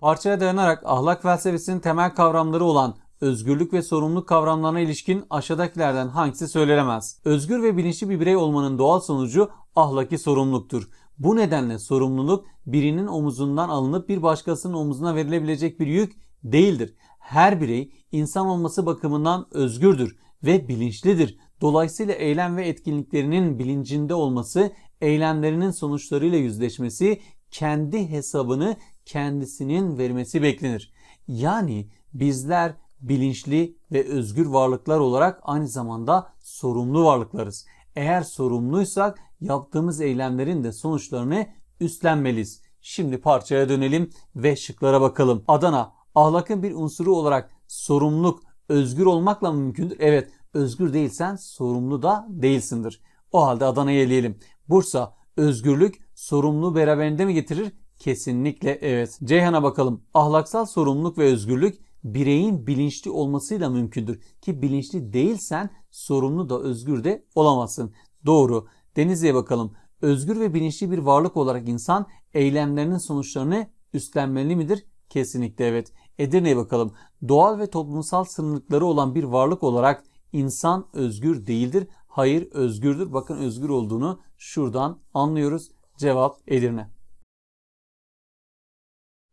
Parçaya dayanarak ahlak felsefesinin temel kavramları olan özgürlük ve sorumluluk kavramlarına ilişkin aşağıdakilerden hangisi söylenemez? Özgür ve bilinçli bir birey olmanın doğal sonucu ahlaki sorumluluktur. Bu nedenle sorumluluk birinin omuzundan alınıp bir başkasının omuzuna verilebilecek bir yük değildir. Her birey insan olması bakımından özgürdür ve bilinçlidir. Dolayısıyla eylem ve etkinliklerinin bilincinde olması, eylemlerinin sonuçlarıyla yüzleşmesi, kendi hesabını kendisinin vermesi beklenir. Yani bizler bilinçli ve özgür varlıklar olarak aynı zamanda sorumlu varlıklarız. Eğer sorumluysak yaptığımız eylemlerin de sonuçlarını üstlenmeliyiz. Şimdi parçaya dönelim ve şıklara bakalım. Adana ahlakın bir unsuru olarak sorumluluk özgür olmakla mı mümkündür? Evet özgür değilsen sorumlu da değilsindir. O halde Adana'yı eleyelim. Bursa özgürlük sorumlu beraberinde mi getirir? Kesinlikle evet. Ceyhan'a bakalım. Ahlaksal sorumluluk ve özgürlük bireyin bilinçli olmasıyla mümkündür. Ki bilinçli değilsen sorumlu da özgür de olamazsın. Doğru. Denizli'ye bakalım. Özgür ve bilinçli bir varlık olarak insan eylemlerinin sonuçlarını üstlenmeli midir? Kesinlikle evet. Edirne'ye bakalım. Doğal ve toplumsal sınırlıkları olan bir varlık olarak insan özgür değildir. Hayır özgürdür. Bakın özgür olduğunu şuradan anlıyoruz. Cevap Edirne.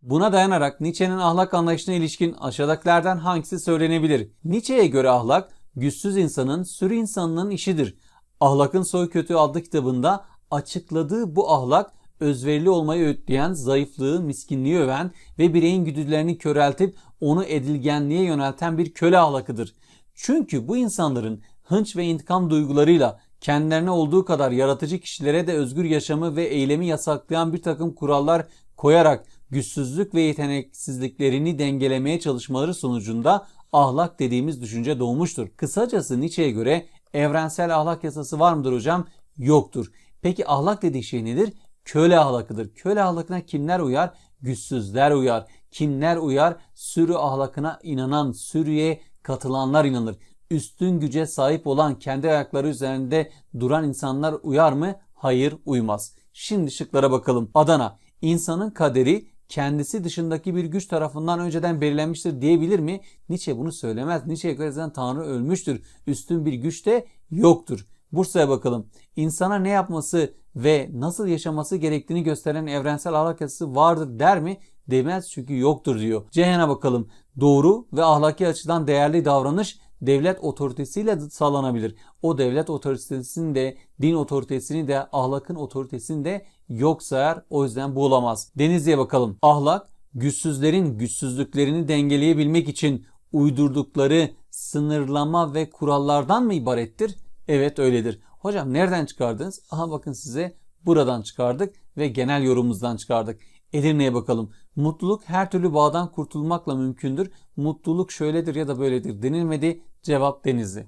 Buna dayanarak Nietzsche'nin ahlak anlayışına ilişkin aşağıdakilerden hangisi söylenebilir? Nietzsche'ye göre ahlak güçsüz insanın sürü insanının işidir. Ahlakın Soy Kötü adlı kitabında açıkladığı bu ahlak özverili olmayı öğütleyen, zayıflığı, miskinliği öven ve bireyin güdülerini köreltip onu edilgenliğe yönelten bir köle ahlakıdır. Çünkü bu insanların hınç ve intikam duygularıyla kendilerine olduğu kadar yaratıcı kişilere de özgür yaşamı ve eylemi yasaklayan bir takım kurallar koyarak güçsüzlük ve yeteneksizliklerini dengelemeye çalışmaları sonucunda ahlak dediğimiz düşünce doğmuştur. Kısacası Nietzsche'ye göre evrensel ahlak yasası var mıdır hocam? Yoktur. Peki ahlak dediği şey nedir? Köle ahlakıdır. Köle ahlakına kimler uyar? Güçsüzler uyar. Kimler uyar? Sürü ahlakına inanan, sürüye katılanlar inanır. Üstün güce sahip olan, kendi ayakları üzerinde duran insanlar uyar mı? Hayır, uymaz. Şimdi şıklara bakalım. Adana. insanın kaderi kendisi dışındaki bir güç tarafından önceden belirlenmiştir diyebilir mi? Nietzsche bunu söylemez. Nietzsche'ye göre zaten Tanrı ölmüştür. Üstün bir güç de yoktur. Bursa'ya bakalım. İnsana ne yapması ve nasıl yaşaması gerektiğini gösteren evrensel ahlak yasası vardır der mi? Demez çünkü yoktur diyor. Cehen'e bakalım. Doğru ve ahlaki açıdan değerli davranış devlet otoritesiyle sağlanabilir. O devlet otoritesini de, din otoritesini de, ahlakın otoritesini de yoksa sayar. O yüzden bu olamaz. Denizli'ye bakalım. Ahlak, güçsüzlerin güçsüzlüklerini dengeleyebilmek için uydurdukları sınırlama ve kurallardan mı ibarettir? Evet öyledir. Hocam nereden çıkardınız? Aha bakın size buradan çıkardık ve genel yorumumuzdan çıkardık. Edirne'ye bakalım. Mutluluk her türlü bağdan kurtulmakla mümkündür. Mutluluk şöyledir ya da böyledir denilmedi. Cevap denizi.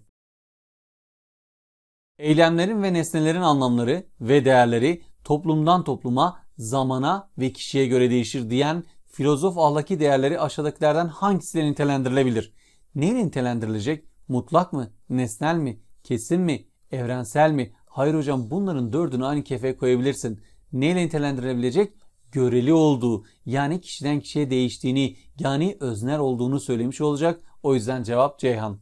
Eylemlerin ve nesnelerin anlamları ve değerleri toplumdan topluma, zamana ve kişiye göre değişir diyen filozof ahlaki değerleri aşağıdakilerden hangisiyle nitelendirilebilir? Neyle nitelendirilecek? Mutlak mı? Nesnel mi? Kesin mi? Evrensel mi? Hayır hocam bunların dördünü aynı kefeye koyabilirsin. Neyle nitelendirilebilecek? göreli olduğu yani kişiden kişiye değiştiğini yani özner olduğunu söylemiş olacak. O yüzden cevap Ceyhan.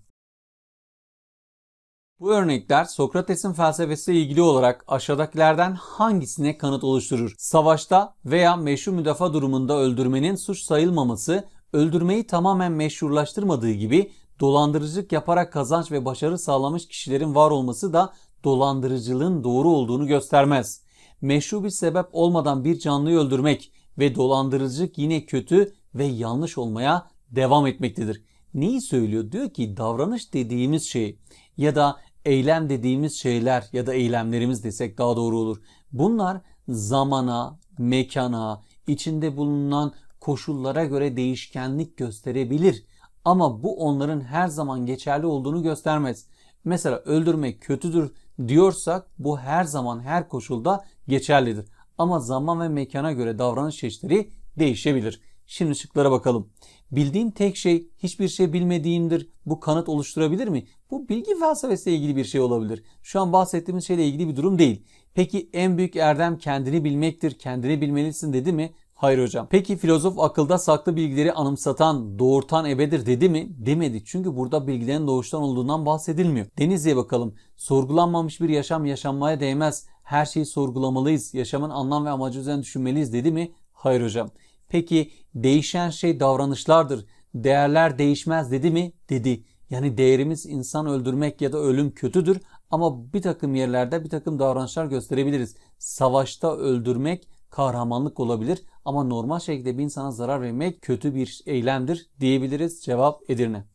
Bu örnekler Sokrates'in felsefesiyle ilgili olarak aşağıdakilerden hangisine kanıt oluşturur? Savaşta veya meşru müdafaa durumunda öldürmenin suç sayılmaması, öldürmeyi tamamen meşrulaştırmadığı gibi dolandırıcılık yaparak kazanç ve başarı sağlamış kişilerin var olması da dolandırıcılığın doğru olduğunu göstermez meşru bir sebep olmadan bir canlıyı öldürmek ve dolandırıcılık yine kötü ve yanlış olmaya devam etmektedir. Neyi söylüyor? Diyor ki davranış dediğimiz şey ya da eylem dediğimiz şeyler ya da eylemlerimiz desek daha doğru olur. Bunlar zamana, mekana, içinde bulunan koşullara göre değişkenlik gösterebilir. Ama bu onların her zaman geçerli olduğunu göstermez. Mesela öldürmek kötüdür diyorsak bu her zaman her koşulda geçerlidir. Ama zaman ve mekana göre davranış çeşitleri değişebilir. Şimdi şıklara bakalım. Bildiğim tek şey hiçbir şey bilmediğimdir. Bu kanıt oluşturabilir mi? Bu bilgi felsefesiyle ilgili bir şey olabilir. Şu an bahsettiğimiz şeyle ilgili bir durum değil. Peki en büyük erdem kendini bilmektir, kendini bilmelisin dedi mi? Hayır hocam. Peki filozof akılda saklı bilgileri anımsatan, doğurtan ebedir dedi mi? Demedi. Çünkü burada bilgilerin doğuştan olduğundan bahsedilmiyor. Denizli'ye bakalım. Sorgulanmamış bir yaşam yaşanmaya değmez. Her şeyi sorgulamalıyız. Yaşamın anlam ve amacı üzerine düşünmeliyiz dedi mi? Hayır hocam. Peki değişen şey davranışlardır. Değerler değişmez dedi mi? Dedi. Yani değerimiz insan öldürmek ya da ölüm kötüdür ama bir takım yerlerde bir takım davranışlar gösterebiliriz. Savaşta öldürmek kahramanlık olabilir ama normal şekilde bir insana zarar vermek kötü bir eylemdir diyebiliriz cevap Edirne.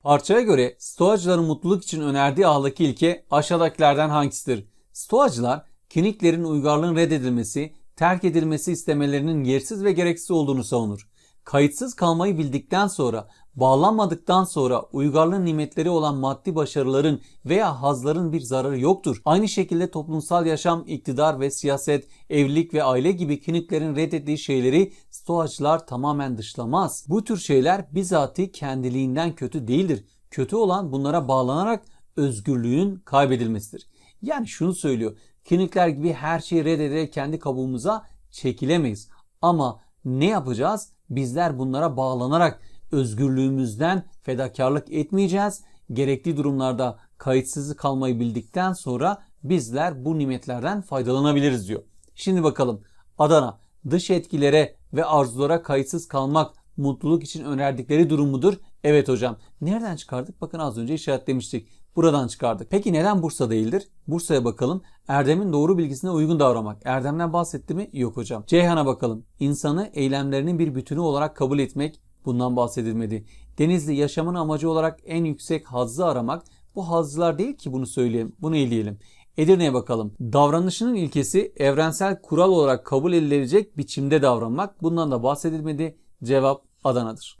Parçaya göre Stoacıların mutluluk için önerdiği ahlaki ilke aşağıdakilerden hangisidir? Stoacılar kiniklerin uygarlığın reddedilmesi, terk edilmesi istemelerinin yersiz ve gereksiz olduğunu savunur. Kayıtsız kalmayı bildikten sonra Bağlanmadıktan sonra uygarlığın nimetleri olan maddi başarıların veya hazların bir zararı yoktur. Aynı şekilde toplumsal yaşam, iktidar ve siyaset, evlilik ve aile gibi kiniklerin reddettiği şeyleri stoacılar tamamen dışlamaz. Bu tür şeyler bizatihi kendiliğinden kötü değildir. Kötü olan bunlara bağlanarak özgürlüğün kaybedilmesidir. Yani şunu söylüyor. Kinikler gibi her şeyi reddederek kendi kabuğumuza çekilemeyiz. Ama ne yapacağız? Bizler bunlara bağlanarak özgürlüğümüzden fedakarlık etmeyeceğiz. Gerekli durumlarda kayıtsız kalmayı bildikten sonra bizler bu nimetlerden faydalanabiliriz diyor. Şimdi bakalım Adana dış etkilere ve arzulara kayıtsız kalmak mutluluk için önerdikleri durum mudur? Evet hocam. Nereden çıkardık? Bakın az önce işaretlemiştik. Buradan çıkardık. Peki neden Bursa değildir? Bursa'ya bakalım. Erdem'in doğru bilgisine uygun davranmak. Erdem'den bahsetti mi? Yok hocam. Ceyhan'a bakalım. İnsanı eylemlerinin bir bütünü olarak kabul etmek, bundan bahsedilmedi. Denizli yaşamın amacı olarak en yüksek hazzı aramak bu hazzılar değil ki bunu söyleyelim, bunu eleyelim. Edirne'ye bakalım. Davranışının ilkesi evrensel kural olarak kabul edilecek biçimde davranmak. Bundan da bahsedilmedi. Cevap Adana'dır.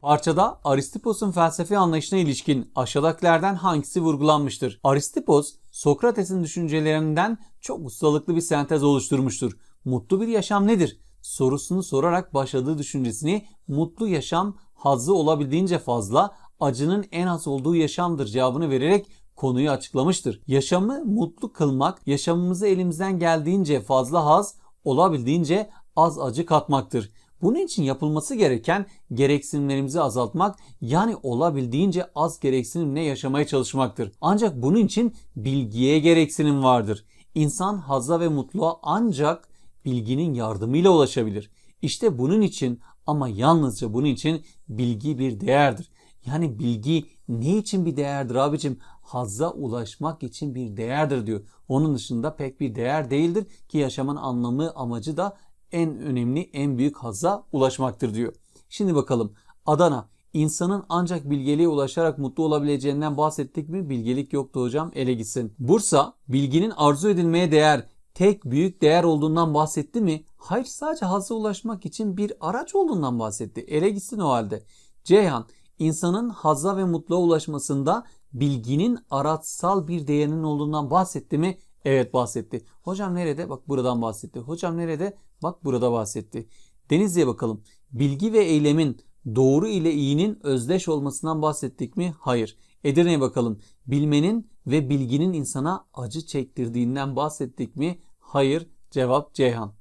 Parçada Aristipos'un felsefe anlayışına ilişkin aşağıdakilerden hangisi vurgulanmıştır? Aristipos, Sokrates'in düşüncelerinden çok ustalıklı bir sentez oluşturmuştur. Mutlu bir yaşam nedir? sorusunu sorarak başladığı düşüncesini mutlu yaşam hazzı olabildiğince fazla, acının en az olduğu yaşamdır cevabını vererek konuyu açıklamıştır. Yaşamı mutlu kılmak, yaşamımızı elimizden geldiğince fazla haz, olabildiğince az acı katmaktır. Bunun için yapılması gereken gereksinimlerimizi azaltmak yani olabildiğince az gereksinimle yaşamaya çalışmaktır. Ancak bunun için bilgiye gereksinim vardır. İnsan haza ve mutluluğa ancak bilginin yardımıyla ulaşabilir. İşte bunun için ama yalnızca bunun için bilgi bir değerdir. Yani bilgi ne için bir değerdir abicim? Hazza ulaşmak için bir değerdir diyor. Onun dışında pek bir değer değildir ki yaşamın anlamı amacı da en önemli en büyük hazza ulaşmaktır diyor. Şimdi bakalım Adana insanın ancak bilgeliğe ulaşarak mutlu olabileceğinden bahsettik mi? Bilgelik yoktu hocam ele gitsin. Bursa bilginin arzu edilmeye değer tek büyük değer olduğundan bahsetti mi? Hayır sadece hazza ulaşmak için bir araç olduğundan bahsetti. Ele gitsin o halde. Ceyhan insanın hazza ve mutluluğa ulaşmasında bilginin araçsal bir değerinin olduğundan bahsetti mi? Evet bahsetti. Hocam nerede? Bak buradan bahsetti. Hocam nerede? Bak burada bahsetti. Denizli'ye bakalım. Bilgi ve eylemin doğru ile iyinin özdeş olmasından bahsettik mi? Hayır. Edirne'ye bakalım. Bilmenin ve bilginin insana acı çektirdiğinden bahsettik mi? Hayır. Cevap Ceyhan.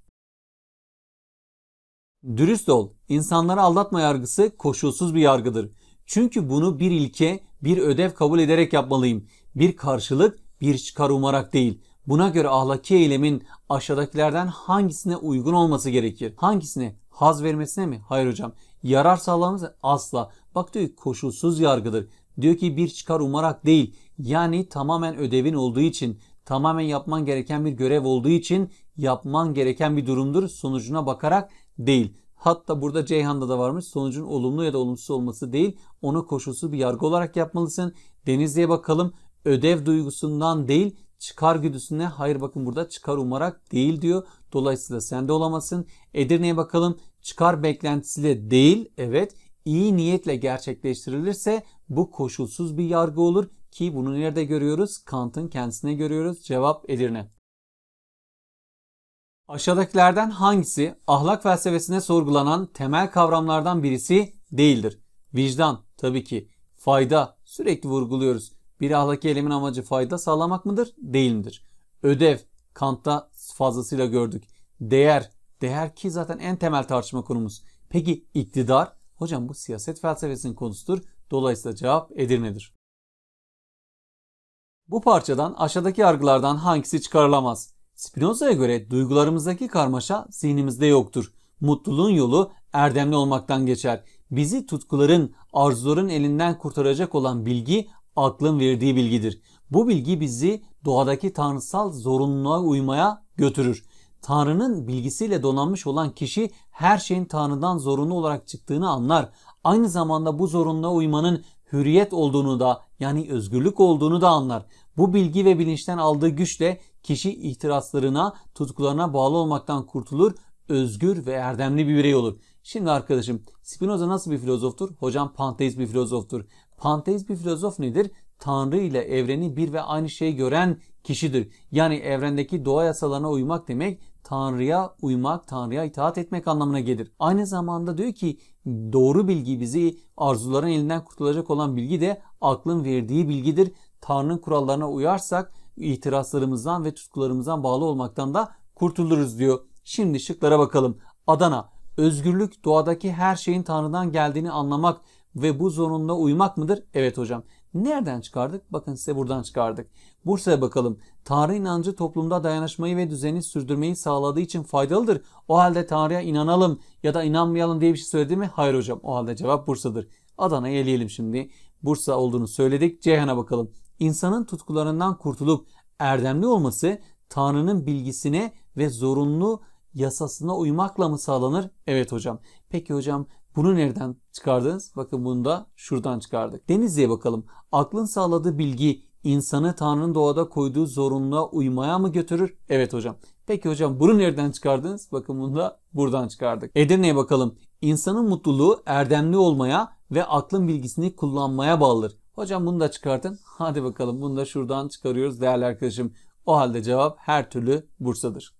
Dürüst ol. İnsanları aldatma yargısı koşulsuz bir yargıdır. Çünkü bunu bir ilke, bir ödev kabul ederek yapmalıyım. Bir karşılık, bir çıkar umarak değil. Buna göre ahlaki eylemin aşağıdakilerden hangisine uygun olması gerekir? Hangisine? Haz vermesine mi? Hayır hocam. Yarar sağlaması asla. Bak diyor ki koşulsuz yargıdır. Diyor ki bir çıkar umarak değil, yani tamamen ödevin olduğu için, tamamen yapman gereken bir görev olduğu için yapman gereken bir durumdur. Sonucuna bakarak değil. Hatta burada Ceyhan'da da varmış. Sonucun olumlu ya da olumsuz olması değil. Ona koşulsuz bir yargı olarak yapmalısın. Denizli'ye bakalım. Ödev duygusundan değil çıkar güdüsüne hayır bakın burada çıkar umarak değil diyor. Dolayısıyla sen de olamazsın. Edirne'ye bakalım çıkar beklentisiyle değil evet iyi niyetle gerçekleştirilirse bu koşulsuz bir yargı olur ki bunu nerede görüyoruz? Kant'ın kendisine görüyoruz. Cevap Edirne. Aşağıdakilerden hangisi ahlak felsefesine sorgulanan temel kavramlardan birisi değildir? Vicdan tabii ki. Fayda sürekli vurguluyoruz. Bir ahlaki eylemin amacı fayda sağlamak mıdır? Değil midir? Ödev Kant'ta fazlasıyla gördük. Değer, değer ki zaten en temel tartışma konumuz. Peki iktidar? Hocam bu siyaset felsefesinin konusudur. Dolayısıyla cevap Edirne'dir. Bu parçadan aşağıdaki yargılardan hangisi çıkarılamaz? Spinoza'ya göre duygularımızdaki karmaşa zihnimizde yoktur. Mutluluğun yolu erdemli olmaktan geçer. Bizi tutkuların, arzuların elinden kurtaracak olan bilgi aklın verdiği bilgidir. Bu bilgi bizi doğadaki tanrısal zorunluluğa uymaya götürür. Tanrı'nın bilgisiyle donanmış olan kişi her şeyin Tanrı'dan zorunlu olarak çıktığını anlar. Aynı zamanda bu zorunluluğa uymanın hürriyet olduğunu da yani özgürlük olduğunu da anlar. Bu bilgi ve bilinçten aldığı güçle kişi ihtiraslarına, tutkularına bağlı olmaktan kurtulur, özgür ve erdemli bir birey olur. Şimdi arkadaşım Spinoza nasıl bir filozoftur? Hocam panteist bir filozoftur. Panteist bir filozof nedir? Tanrı ile evreni bir ve aynı şey gören kişidir. Yani evrendeki doğa yasalarına uymak demek Tanrı'ya uymak, Tanrı'ya itaat etmek anlamına gelir. Aynı zamanda diyor ki doğru bilgi bizi arzuların elinden kurtulacak olan bilgi de aklın verdiği bilgidir. Tanrı'nın kurallarına uyarsak itirazlarımızdan ve tutkularımızdan bağlı olmaktan da kurtuluruz diyor. Şimdi şıklara bakalım. Adana. Özgürlük doğadaki her şeyin Tanrı'dan geldiğini anlamak ve bu zorunla uymak mıdır? Evet hocam. Nereden çıkardık? Bakın size buradan çıkardık. Bursa'ya bakalım. Tanrı inancı toplumda dayanışmayı ve düzeni sürdürmeyi sağladığı için faydalıdır. O halde Tanrı'ya inanalım ya da inanmayalım diye bir şey söyledi mi? Hayır hocam. O halde cevap Bursa'dır. Adana'yı eleyelim şimdi. Bursa olduğunu söyledik. Ceyhan'a bakalım insanın tutkularından kurtulup erdemli olması Tanrı'nın bilgisine ve zorunlu yasasına uymakla mı sağlanır? Evet hocam. Peki hocam bunu nereden çıkardınız? Bakın bunu da şuradan çıkardık. Denizli'ye bakalım. Aklın sağladığı bilgi insanı Tanrı'nın doğada koyduğu zorunluğa uymaya mı götürür? Evet hocam. Peki hocam bunu nereden çıkardınız? Bakın bunu da buradan çıkardık. Edirne'ye bakalım. İnsanın mutluluğu erdemli olmaya ve aklın bilgisini kullanmaya bağlıdır. Hocam bunu da çıkartın. Hadi bakalım bunu da şuradan çıkarıyoruz değerli arkadaşım. O halde cevap her türlü Bursa'dır.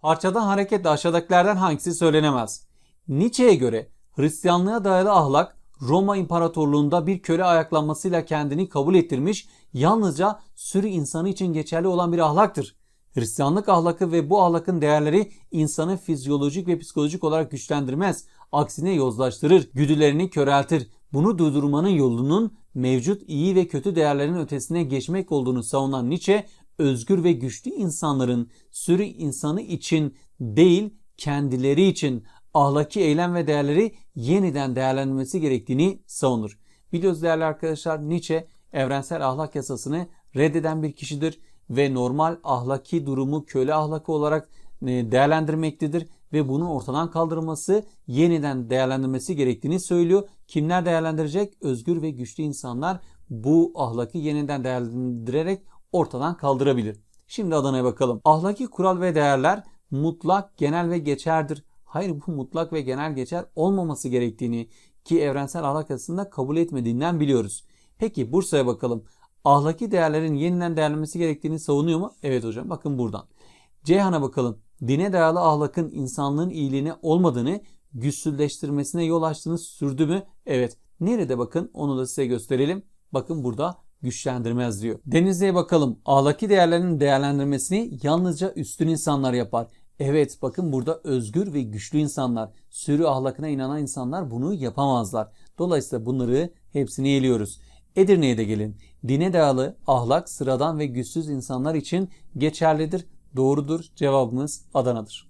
Parçadan hareketle aşağıdakilerden hangisi söylenemez? Nietzsche'ye göre Hristiyanlığa dayalı ahlak Roma İmparatorluğunda bir köle ayaklanmasıyla kendini kabul ettirmiş yalnızca sürü insanı için geçerli olan bir ahlaktır. Hristiyanlık ahlakı ve bu ahlakın değerleri insanı fizyolojik ve psikolojik olarak güçlendirmez. Aksine yozlaştırır, güdülerini köreltir, bunu durdurmanın yolunun mevcut iyi ve kötü değerlerin ötesine geçmek olduğunu savunan Nietzsche, özgür ve güçlü insanların sürü insanı için değil kendileri için ahlaki eylem ve değerleri yeniden değerlendirilmesi gerektiğini savunur. Biliyoruz değerli arkadaşlar Nietzsche evrensel ahlak yasasını reddeden bir kişidir ve normal ahlaki durumu köle ahlakı olarak e, değerlendirmektedir ve bunu ortadan kaldırması, yeniden değerlendirmesi gerektiğini söylüyor. Kimler değerlendirecek? Özgür ve güçlü insanlar bu ahlakı yeniden değerlendirerek ortadan kaldırabilir. Şimdi Adana'ya bakalım. Ahlaki kural ve değerler mutlak, genel ve geçerdir. Hayır bu mutlak ve genel geçer olmaması gerektiğini ki evrensel ahlak aslında kabul etmediğinden biliyoruz. Peki Bursa'ya bakalım. Ahlaki değerlerin yeniden değerlenmesi gerektiğini savunuyor mu? Evet hocam bakın buradan. Ceyhan'a bakalım dine dayalı ahlakın insanlığın iyiliğine olmadığını, güçsüzleştirmesine yol açtığını sürdü mü? Evet. Nerede bakın onu da size gösterelim. Bakın burada güçlendirmez diyor. Denizli'ye bakalım. Ahlaki değerlerin değerlendirmesini yalnızca üstün insanlar yapar. Evet bakın burada özgür ve güçlü insanlar, sürü ahlakına inanan insanlar bunu yapamazlar. Dolayısıyla bunları hepsini eliyoruz. Edirne'ye de gelin. Dine dayalı ahlak sıradan ve güçsüz insanlar için geçerlidir doğrudur. Cevabımız Adana'dır.